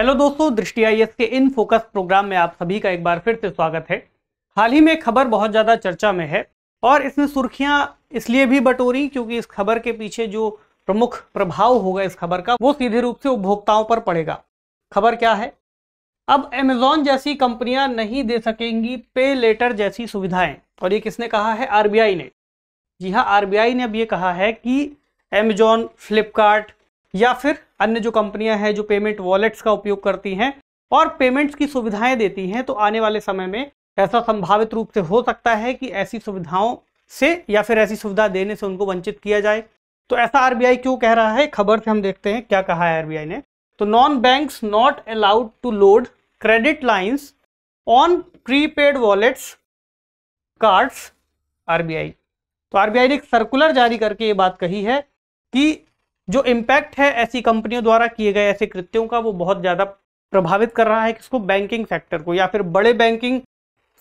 hello दोस्तों दृष्टि आई के इन फोकस प्रोग्राम में आप सभी का एक बार फिर से स्वागत है हाल ही में खबर बहुत ज़्यादा चर्चा में है और इसमें सुर्खियां इसलिए भी बटोरी क्योंकि इस खबर के पीछे जो प्रमुख प्रभाव होगा इस खबर का वो सीधे रूप से उपभोक्ताओं पर पड़ेगा खबर क्या है अब अमेजोन जैसी कंपनियां नहीं दे सकेंगी पे लेटर जैसी सुविधाएं और ये किसने कहा है आरबीआई ने जी हाँ आरबीआई ने अब ये कहा है कि अमेजोन फ्लिपकार्ट या फिर अन्य जो कंपनियां हैं जो पेमेंट वॉलेट्स का उपयोग करती हैं और पेमेंट्स की सुविधाएं देती हैं तो आने वाले समय में ऐसा संभावित रूप से हो सकता है कि ऐसी सुविधाओं से या फिर ऐसी सुविधा देने से उनको वंचित किया जाए तो ऐसा आरबीआई क्यों कह रहा है खबर से हम देखते हैं क्या कहा है आरबीआई ने तो non banks not allowed to load credit lines on prepaid wallets cards RBI तो आरबीआई ने एक सर्कुलर जारी करके ये बात कही है कि जो इम्पैक्ट है ऐसी कंपनियों द्वारा किए गए ऐसे कृत्यों का वो बहुत ज़्यादा प्रभावित कर रहा है किसको बैंकिंग सेक्टर को या फिर बड़े बैंकिंग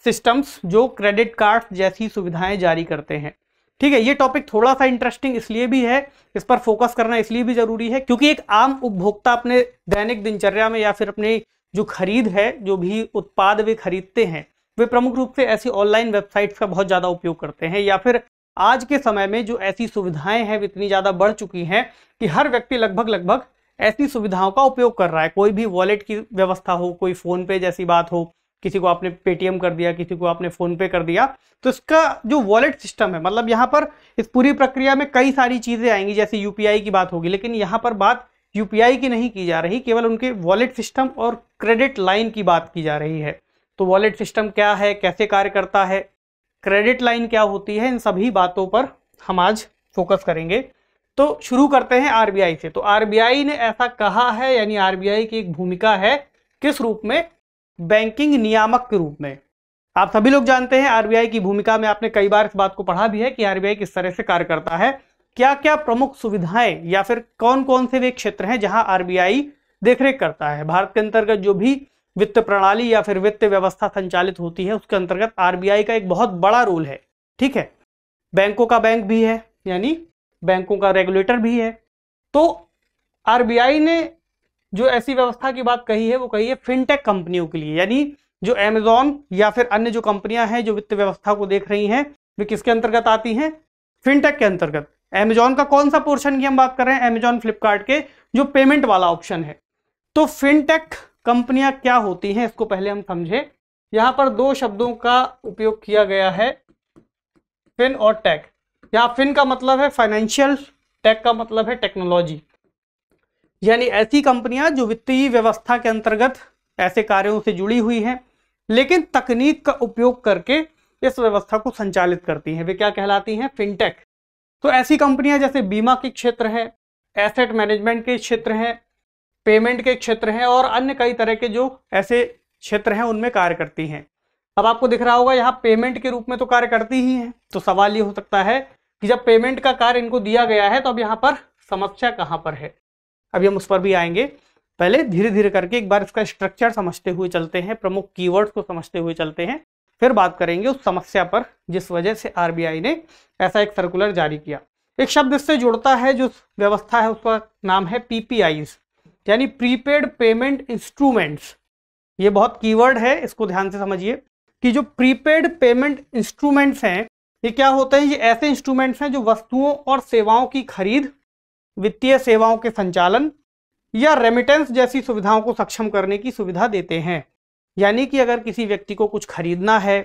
सिस्टम्स जो क्रेडिट कार्ड जैसी सुविधाएं जारी करते हैं ठीक है ये टॉपिक थोड़ा सा इंटरेस्टिंग इसलिए भी है इस पर फोकस करना इसलिए भी जरूरी है क्योंकि एक आम उपभोक्ता अपने दैनिक दिनचर्या में या फिर अपने जो खरीद है जो भी उत्पाद वे खरीदते हैं वे प्रमुख रूप से ऐसी ऑनलाइन वेबसाइट्स का बहुत ज़्यादा उपयोग करते हैं या फिर आज के समय में जो ऐसी सुविधाएं हैं इतनी ज़्यादा बढ़ चुकी हैं कि हर व्यक्ति लगभग लगभग ऐसी सुविधाओं का उपयोग कर रहा है कोई भी वॉलेट की व्यवस्था हो कोई फ़ोन पे जैसी बात हो किसी को आपने पेटीएम कर दिया किसी को आपने फ़ोन पे कर दिया तो इसका जो वॉलेट सिस्टम है मतलब यहाँ पर इस पूरी प्रक्रिया में कई सारी चीज़ें आएंगी जैसे यूपीआई की बात होगी लेकिन यहाँ पर बात यूपीआई की नहीं की जा रही केवल उनके वॉलेट सिस्टम और क्रेडिट लाइन की बात की जा रही है तो वॉलेट सिस्टम क्या है कैसे कार्य करता है क्रेडिट लाइन क्या होती है इन सभी बातों पर हम आज फोकस करेंगे तो शुरू करते हैं आरबीआई से तो आरबीआई ने ऐसा कहा है यानी आरबीआई की एक भूमिका है किस रूप में बैंकिंग नियामक के रूप में आप सभी लोग जानते हैं आरबीआई की भूमिका में आपने कई बार इस बात को पढ़ा भी है कि आरबीआई किस तरह से कार्य करता है क्या क्या प्रमुख सुविधाएं या फिर कौन कौन से वे क्षेत्र हैं जहां आरबीआई देखरेख करता है भारत के अंतर्गत जो भी वित्त प्रणाली या फिर वित्त व्यवस्था संचालित होती है उसके अंतर्गत आरबीआई का एक बहुत बड़ा रोल है ठीक है बैंकों का बैंक भी है यानी बैंकों का रेगुलेटर भी है तो आरबीआई ने जो ऐसी व्यवस्था की बात कही है वो कही है फिनटेक कंपनियों के लिए यानी जो एमेजोन या फिर अन्य जो कंपनियां हैं जो वित्त व्यवस्था को देख रही हैं वे किसके अंतर्गत आती हैं फिनटेक के अंतर्गत एमेजॉन का कौन सा पोर्शन की हम बात कर रहे हैं एमेजॉन फ्लिपकार्ट के जो पेमेंट वाला ऑप्शन है तो फिनटेक कंपनियां क्या होती हैं इसको पहले हम समझे यहां पर दो शब्दों का उपयोग किया गया है फिन और टेक यहां फिन का मतलब है फाइनेंशियल टेक का मतलब है टेक्नोलॉजी यानी ऐसी कंपनियां जो वित्तीय व्यवस्था के अंतर्गत ऐसे कार्यों से जुड़ी हुई हैं लेकिन तकनीक का उपयोग करके इस व्यवस्था को संचालित करती हैं वे क्या कहलाती हैं फिनटेक तो ऐसी कंपनियां जैसे बीमा के क्षेत्र है एसेट मैनेजमेंट के क्षेत्र है पेमेंट के क्षेत्र हैं और अन्य कई तरह के जो ऐसे क्षेत्र हैं उनमें कार्य करती हैं अब आपको दिख रहा होगा यहाँ पेमेंट के रूप में तो कार्य करती ही हैं तो सवाल ये हो सकता है कि जब पेमेंट का कार्य इनको दिया गया है तो अब यहाँ पर समस्या कहाँ पर है अभी हम उस पर भी आएंगे पहले धीरे धीरे करके एक बार इसका स्ट्रक्चर समझते हुए चलते हैं प्रमुख कीवर्ड्स को समझते हुए चलते हैं फिर बात करेंगे उस समस्या पर जिस वजह से आरबीआई ने ऐसा एक सर्कुलर जारी किया एक शब्द इससे जुड़ता है जो व्यवस्था है उसका नाम है पीपीआईज यानी प्रीपेड पेमेंट इंस्ट्रूमेंट्स ये बहुत कीवर्ड है इसको ध्यान से समझिए कि जो प्रीपेड पेमेंट इंस्ट्रूमेंट्स हैं ये क्या होते हैं ये ऐसे इंस्ट्रूमेंट्स हैं जो वस्तुओं और सेवाओं की खरीद वित्तीय सेवाओं के संचालन या रेमिटेंस जैसी सुविधाओं को सक्षम करने की सुविधा देते हैं यानी कि अगर किसी व्यक्ति को कुछ खरीदना है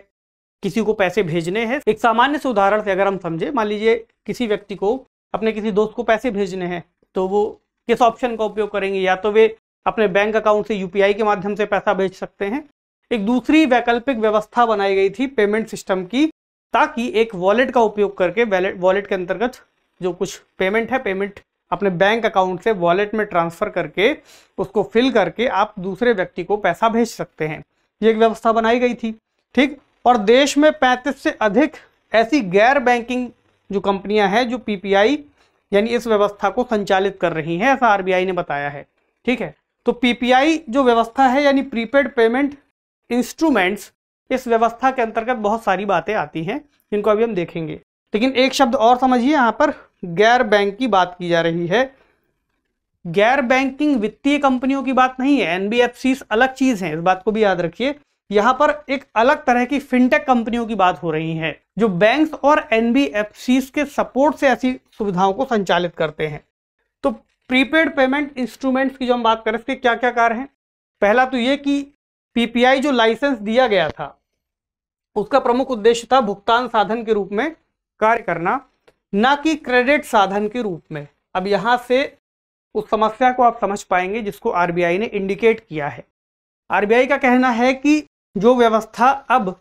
किसी को पैसे भेजने हैं एक सामान्य से उदाहरण से अगर हम समझे मान लीजिए किसी व्यक्ति को अपने किसी दोस्त को पैसे भेजने हैं तो वो किस ऑप्शन का उपयोग करेंगे या तो वे अपने बैंक अकाउंट से यूपीआई के माध्यम से पैसा भेज सकते हैं एक दूसरी वैकल्पिक व्यवस्था बनाई गई थी पेमेंट सिस्टम की ताकि एक वॉलेट का उपयोग करके वॉलेट के अंतर्गत जो कुछ पेमेंट है पेमेंट अपने बैंक अकाउंट से वॉलेट में ट्रांसफर करके उसको फिल करके आप दूसरे व्यक्ति को पैसा भेज सकते हैं ये एक व्यवस्था बनाई गई थी ठीक और देश में पैंतीस से अधिक ऐसी गैर बैंकिंग जो कंपनियां हैं जो पीपीआई यानी इस व्यवस्था को संचालित कर रही हैं ऐसा आरबीआई ने बताया है ठीक है तो पीपीआई जो व्यवस्था है यानी प्रीपेड पेमेंट इंस्ट्रूमेंट्स इस व्यवस्था के अंतर्गत बहुत सारी बातें आती हैं जिनको अभी हम देखेंगे लेकिन एक शब्द और समझिए यहाँ पर गैर बैंक की बात की जा रही है गैर बैंकिंग वित्तीय कंपनियों की बात नहीं है एनबीएफसी अलग चीज है इस बात को भी याद रखिए यहां पर एक अलग तरह की फिनटेक कंपनियों की बात हो रही है जो बैंक्स और एनबीएफसी के सपोर्ट से ऐसी सुविधाओं को संचालित करते हैं तो प्रीपेड पेमेंट इंस्ट्रूमेंट्स की जो हम बात करें इसके क्या क्या कार्य हैं पहला तो ये कि पीपीआई जो लाइसेंस दिया गया था उसका प्रमुख उद्देश्य था भुगतान साधन के रूप में कार्य करना ना कि क्रेडिट साधन के रूप में अब यहां से उस समस्या को आप समझ पाएंगे जिसको आरबीआई ने इंडिकेट किया है आरबीआई का कहना है कि जो व्यवस्था अब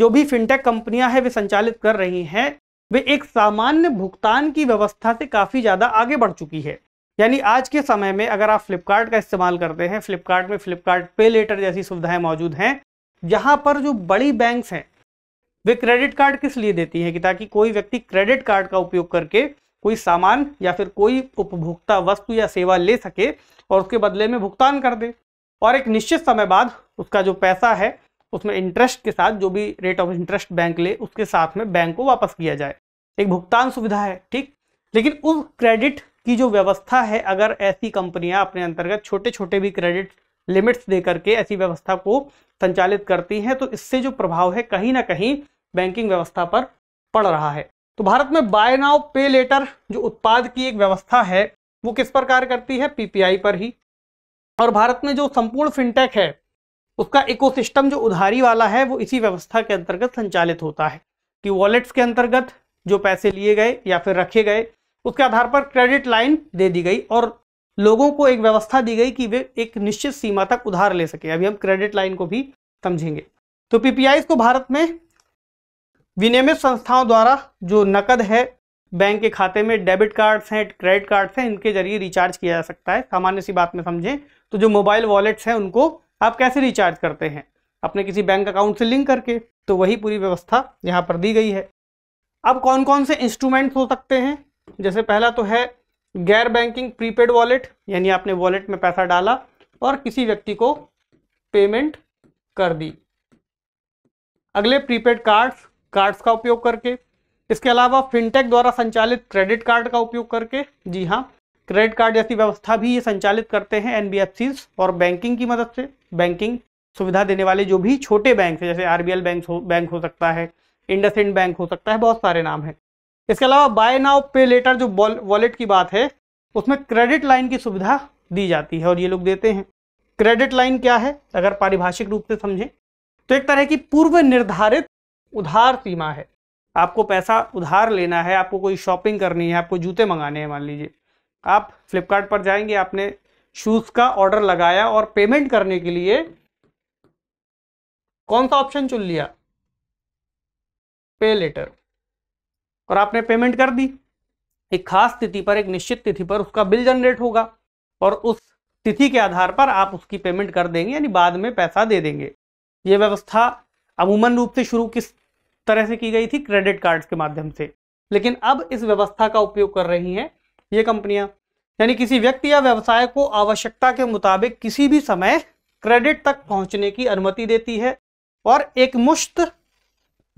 जो भी फिनटेक कंपनियां हैं वे संचालित कर रही हैं वे एक सामान्य भुगतान की व्यवस्था से काफ़ी ज़्यादा आगे बढ़ चुकी है यानी आज के समय में अगर आप फ्लिपकार्ट का इस्तेमाल करते हैं फ्लिपकार्ट में फ्लिपकार्ट पे लेटर जैसी सुविधाएं मौजूद हैं जहां पर जो बड़ी बैंक्स हैं वे क्रेडिट कार्ड किस लिए देती हैं कि ताकि कोई व्यक्ति क्रेडिट कार्ड का उपयोग करके कोई सामान या फिर कोई उपभोक्ता वस्तु या सेवा ले सके और उसके बदले में भुगतान कर दे और एक निश्चित समय बाद उसका जो पैसा है उसमें इंटरेस्ट के साथ जो भी रेट ऑफ इंटरेस्ट बैंक ले उसके साथ में बैंक को वापस किया जाए एक भुगतान सुविधा है ठीक लेकिन उस क्रेडिट की जो व्यवस्था है अगर ऐसी कंपनियां अपने अंतर्गत छोटे छोटे भी क्रेडिट लिमिट्स दे करके ऐसी व्यवस्था को संचालित करती हैं तो इससे जो प्रभाव है कहीं ना कहीं बैंकिंग व्यवस्था पर पड़ रहा है तो भारत में बाय नाउ पे लेटर जो उत्पाद की एक व्यवस्था है वो किस पर कार्य करती है पीपीआई पर ही और भारत में जो संपूर्ण फिनटेक है उसका इकोसिस्टम जो उधारी वाला है वो इसी व्यवस्था के अंतर्गत संचालित होता है कि वॉलेट्स के अंतर्गत जो पैसे लिए गए या फिर रखे गए उसके आधार पर क्रेडिट लाइन दे दी गई और लोगों को एक व्यवस्था दी गई कि वे एक निश्चित सीमा तक उधार ले सके अभी हम क्रेडिट लाइन को भी समझेंगे तो पीपीआई को भारत में विनियमित संस्थाओं द्वारा जो नकद है बैंक के खाते में डेबिट कार्ड्स हैं क्रेडिट कार्ड्स हैं इनके जरिए रिचार्ज किया जा सकता है सामान्य सी बात में समझें तो जो मोबाइल वॉलेट्स हैं उनको आप कैसे रिचार्ज करते हैं अपने किसी बैंक अकाउंट से लिंक करके तो वही पूरी व्यवस्था यहाँ पर दी गई है अब कौन कौन से इंस्ट्रूमेंट्स हो सकते हैं जैसे पहला तो है गैर बैंकिंग प्रीपेड वॉलेट यानी आपने वॉलेट में पैसा डाला और किसी व्यक्ति को पेमेंट कर दी अगले प्रीपेड कार्ड्स कार्ड्स का उपयोग करके इसके अलावा फिनटेक द्वारा संचालित क्रेडिट कार्ड का उपयोग करके जी हाँ क्रेडिट कार्ड जैसी व्यवस्था भी ये संचालित करते हैं एन और बैंकिंग की मदद से बैंकिंग सुविधा देने वाले जो भी छोटे बैंक है जैसे आर बी बैंक हो सकता है इंडसइंड बैंक हो सकता है बहुत सारे नाम है इसके अलावा बाय नाउ पे लेटर जो वॉलेट की बात है उसमें क्रेडिट लाइन की सुविधा दी जाती है और ये लोग देते हैं क्रेडिट लाइन क्या है अगर पारिभाषिक रूप से समझें तो एक तरह की पूर्व निर्धारित उधार सीमा है आपको पैसा उधार लेना है आपको कोई शॉपिंग करनी है आपको जूते मंगाने हैं मान लीजिए आप फ्लिपकार्ट पर जाएंगे आपने शूज का ऑर्डर लगाया और पेमेंट करने के लिए कौन सा ऑप्शन चुन लिया पे लेटर और आपने पेमेंट कर दी एक खास तिथि पर एक निश्चित तिथि पर उसका बिल जनरेट होगा और उस तिथि के आधार पर आप उसकी पेमेंट कर देंगे यानी बाद में पैसा दे देंगे ये व्यवस्था अमूमन रूप से शुरू किस तरह से की गई थी क्रेडिट कार्ड्स के माध्यम से लेकिन अब इस व्यवस्था का उपयोग कर रही हैं ये कंपनियां यानी किसी व्यक्ति या व्यवसाय को आवश्यकता के मुताबिक किसी भी समय क्रेडिट तक पहुंचने की अनुमति देती है और एक मुश्त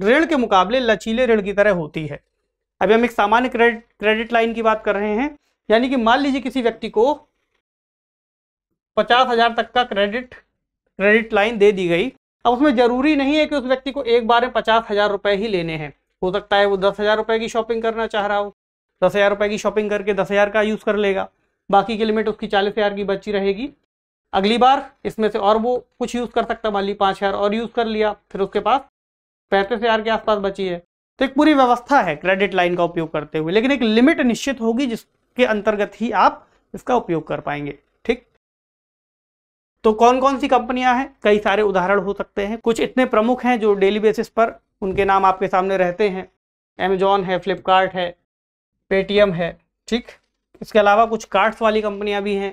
ऋण के मुकाबले लचीले ऋण की तरह होती है अभी हम एक सामान्य क्रेडिट क्रेडिट लाइन की बात कर रहे हैं यानी कि मान लीजिए किसी व्यक्ति को पचास हजार तक का क्रेडिट क्रेडिट लाइन दे दी गई अब उसमें जरूरी नहीं है कि उस व्यक्ति को एक बार में पचास हजार रुपए ही लेने हैं हो सकता है वो दस हजार रुपए की शॉपिंग करना चाह रहा हो दस हज़ार रुपये की शॉपिंग करके दस हज़ार का यूज़ कर लेगा बाकी की लिमिट उसकी चालीस हज़ार की बची रहेगी अगली बार इसमें से और वो कुछ यूज़ कर सकता मान ली पाँच हज़ार और यूज़ कर लिया फिर उसके पास पैंतीस हज़ार के आसपास बची है तो एक पूरी व्यवस्था है क्रेडिट लाइन का उपयोग करते हुए लेकिन एक लिमिट निश्चित होगी जिसके अंतर्गत ही आप इसका उपयोग कर पाएंगे ठीक तो कौन कौन सी कंपनियां हैं कई सारे उदाहरण हो सकते हैं कुछ इतने प्रमुख हैं जो डेली बेसिस पर उनके नाम आपके सामने रहते हैं अमेजॉन है फ्लिपकार्ट है पेटीएम है ठीक इसके अलावा कुछ कार्ड्स वाली कंपनियां भी हैं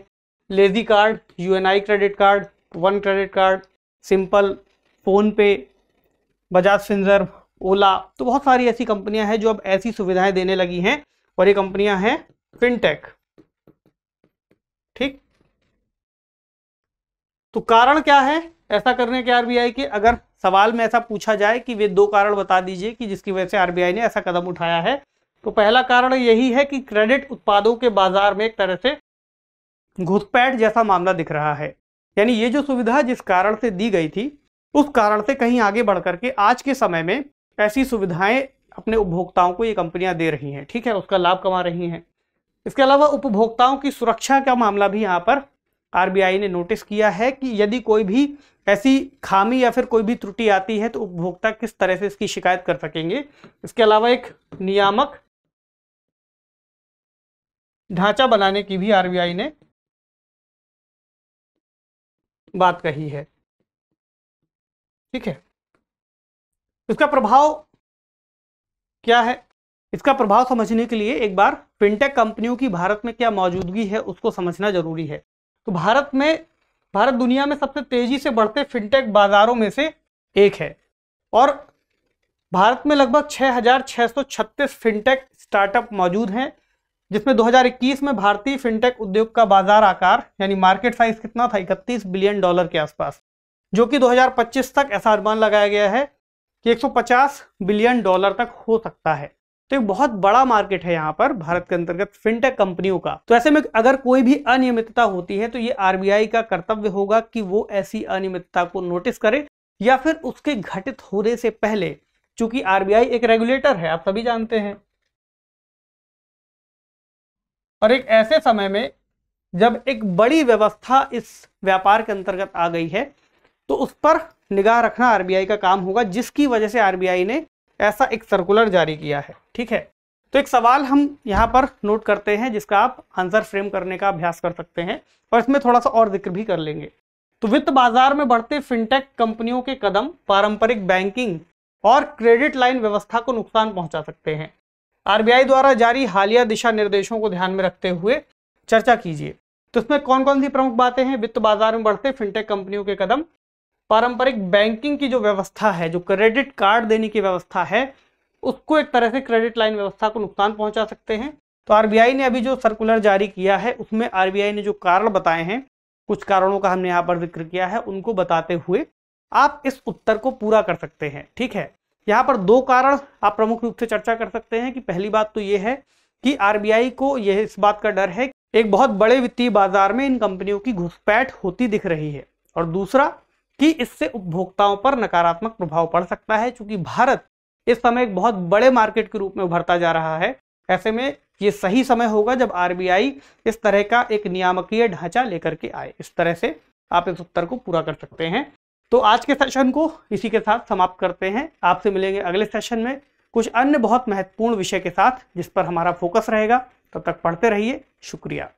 lazy card Uni credit card One credit card Simpl PhonePe Bajaj Finserv Ola तो बहुत सारी ऐसी कंपनियां हैं जो अब ऐसी सुविधाएं देने लगी हैं और ये कंपनियां हैं फिनटेक ठीक तो कारण क्या है ऐसा करने के आरबीआई के अगर सवाल में ऐसा पूछा जाए कि वे दो कारण बता दीजिए कि जिसकी वजह से आरबीआई ने ऐसा कदम उठाया है तो पहला कारण यही है कि क्रेडिट उत्पादों के बाजार में एक तरह से घुसपैठ जैसा मामला दिख रहा है यानी ये जो सुविधा जिस कारण से दी गई थी उस कारण से कहीं आगे बढ़ करके आज के समय में ऐसी सुविधाएं अपने उपभोक्ताओं को ये कंपनियां दे रही हैं ठीक है उसका लाभ कमा रही हैं इसके अलावा उपभोक्ताओं की सुरक्षा का मामला भी यहाँ पर आरबीआई ने नोटिस किया है कि यदि कोई भी ऐसी खामी या फिर कोई भी त्रुटि आती है तो उपभोक्ता किस तरह से इसकी शिकायत कर सकेंगे इसके अलावा एक नियामक ढांचा बनाने की भी आरबीआई ने बात कही है ठीक है इसका प्रभाव क्या है इसका प्रभाव समझने के लिए एक बार फिनटेक कंपनियों की भारत में क्या मौजूदगी है उसको समझना जरूरी है तो भारत में भारत दुनिया में सबसे तेजी से बढ़ते फिनटेक बाजारों में से एक है और भारत में लगभग 6,636 फिनटेक स्टार्टअप मौजूद हैं जिसमें 2021 में भारतीय फिनटेक उद्योग का बाजार आकार यानी मार्केट साइज कितना था इकतीस बिलियन डॉलर के आसपास जो कि 2025 तक ऐसा अनुमान लगाया गया है कि 150 बिलियन डॉलर तक हो सकता है तो एक बहुत बड़ा मार्केट है यहाँ पर भारत के अंतर्गत फिनटेक कंपनियों का तो ऐसे में अगर कोई भी अनियमितता होती है तो ये आरबीआई का कर्तव्य होगा कि वो ऐसी अनियमितता को नोटिस करे या फिर उसके घटित होने से पहले चूंकि आरबीआई एक रेगुलेटर है आप सभी जानते हैं और एक ऐसे समय में जब एक बड़ी व्यवस्था इस व्यापार के अंतर्गत आ गई है तो उस पर निगाह रखना आरबीआई का काम होगा जिसकी वजह से आरबीआई ने ऐसा एक सर्कुलर जारी किया है ठीक है तो एक सवाल हम यहाँ पर नोट करते हैं जिसका आप आंसर फ्रेम करने का अभ्यास कर सकते हैं और इसमें थोड़ा सा और जिक्र भी कर लेंगे तो वित्त बाजार में बढ़ते फिनटेक कंपनियों के कदम पारंपरिक बैंकिंग और क्रेडिट लाइन व्यवस्था को नुकसान पहुंचा सकते हैं आरबीआई द्वारा जारी हालिया दिशा निर्देशों को ध्यान में रखते हुए चर्चा कीजिए तो इसमें कौन कौन सी प्रमुख बातें हैं वित्त बाजार में बढ़ते फिनटेक कंपनियों के कदम पारंपरिक बैंकिंग की जो व्यवस्था है जो क्रेडिट कार्ड देने की व्यवस्था है उसको एक तरह से क्रेडिट लाइन व्यवस्था को नुकसान पहुंचा सकते हैं तो आरबीआई ने अभी जो सर्कुलर जारी किया है उसमें आरबीआई ने जो कारण बताए हैं कुछ कारणों का हमने यहाँ पर जिक्र किया है उनको बताते हुए आप इस उत्तर को पूरा कर सकते हैं ठीक है यहाँ पर दो कारण आप प्रमुख रूप से चर्चा कर सकते हैं कि पहली बात तो ये है कि आरबीआई को यह इस बात का डर है एक बहुत बड़े वित्तीय बाजार में इन कंपनियों की घुसपैठ होती दिख रही है और दूसरा कि इससे उपभोक्ताओं पर नकारात्मक प्रभाव पड़ सकता है चूंकि भारत इस समय एक बहुत बड़े मार्केट के रूप में उभरता जा रहा है ऐसे में ये सही समय होगा जब आर इस तरह का एक नियामकीय ढांचा लेकर के आए इस तरह से आप इस उत्तर को पूरा कर सकते हैं तो आज के सेशन को इसी के साथ समाप्त करते हैं आपसे मिलेंगे अगले सेशन में कुछ अन्य बहुत महत्वपूर्ण विषय के साथ जिस पर हमारा फोकस रहेगा तब तक पढ़ते रहिए शुक्रिया